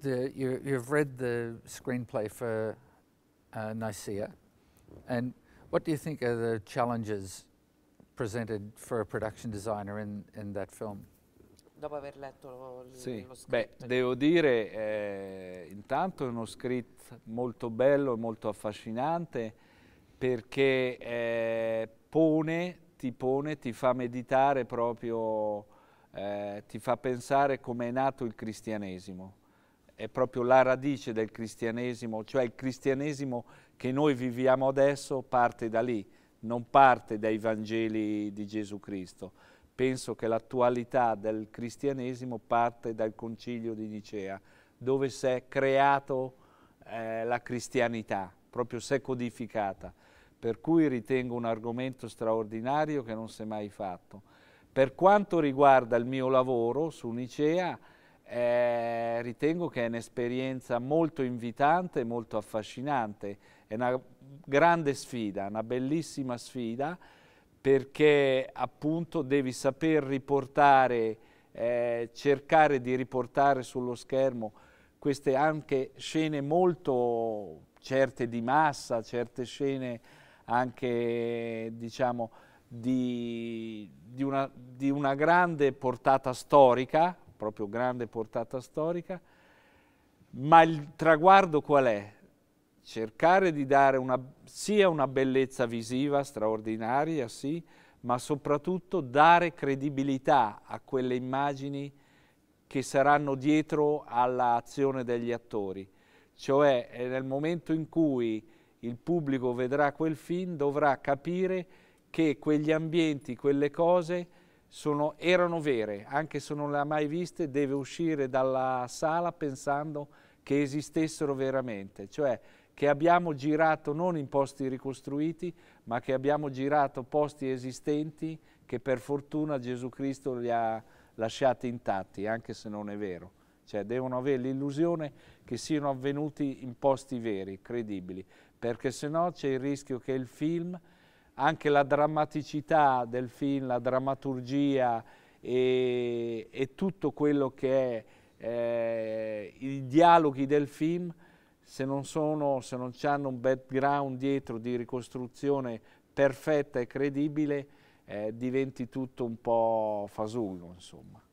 the, you, have read the screenplay for uh, Nicaea, and what do you think are the challenges presented for a production designer in, in that film? Dopo aver letto il, sì. lo script. Beh, diciamo. devo dire, eh, intanto è uno script molto bello e molto affascinante perché eh, pone, ti pone, ti fa meditare proprio, eh, ti fa pensare come è nato il cristianesimo è proprio la radice del cristianesimo, cioè il cristianesimo che noi viviamo adesso parte da lì, non parte dai Vangeli di Gesù Cristo. Penso che l'attualità del cristianesimo parte dal concilio di Nicea, dove si è creata eh, la cristianità, proprio si è codificata. Per cui ritengo un argomento straordinario che non si è mai fatto. Per quanto riguarda il mio lavoro su Nicea, eh, ritengo che è un'esperienza molto invitante, molto affascinante, è una grande sfida, una bellissima sfida perché appunto devi saper riportare, eh, cercare di riportare sullo schermo queste anche scene molto certe di massa, certe scene anche diciamo di, di, una, di una grande portata storica, proprio grande portata storica, ma il traguardo qual è? Cercare di dare una, sia una bellezza visiva straordinaria, sì, ma soprattutto dare credibilità a quelle immagini che saranno dietro all'azione degli attori. Cioè nel momento in cui il pubblico vedrà quel film dovrà capire che quegli ambienti, quelle cose sono, erano vere, anche se non le ha mai viste, deve uscire dalla sala pensando che esistessero veramente, cioè che abbiamo girato non in posti ricostruiti, ma che abbiamo girato posti esistenti che per fortuna Gesù Cristo li ha lasciati intatti, anche se non è vero. Cioè devono avere l'illusione che siano avvenuti in posti veri, credibili, perché se no c'è il rischio che il film anche la drammaticità del film, la drammaturgia e, e tutto quello che è eh, i dialoghi del film, se non, sono, se non hanno un background dietro di ricostruzione perfetta e credibile, eh, diventi tutto un po' fasullo, insomma.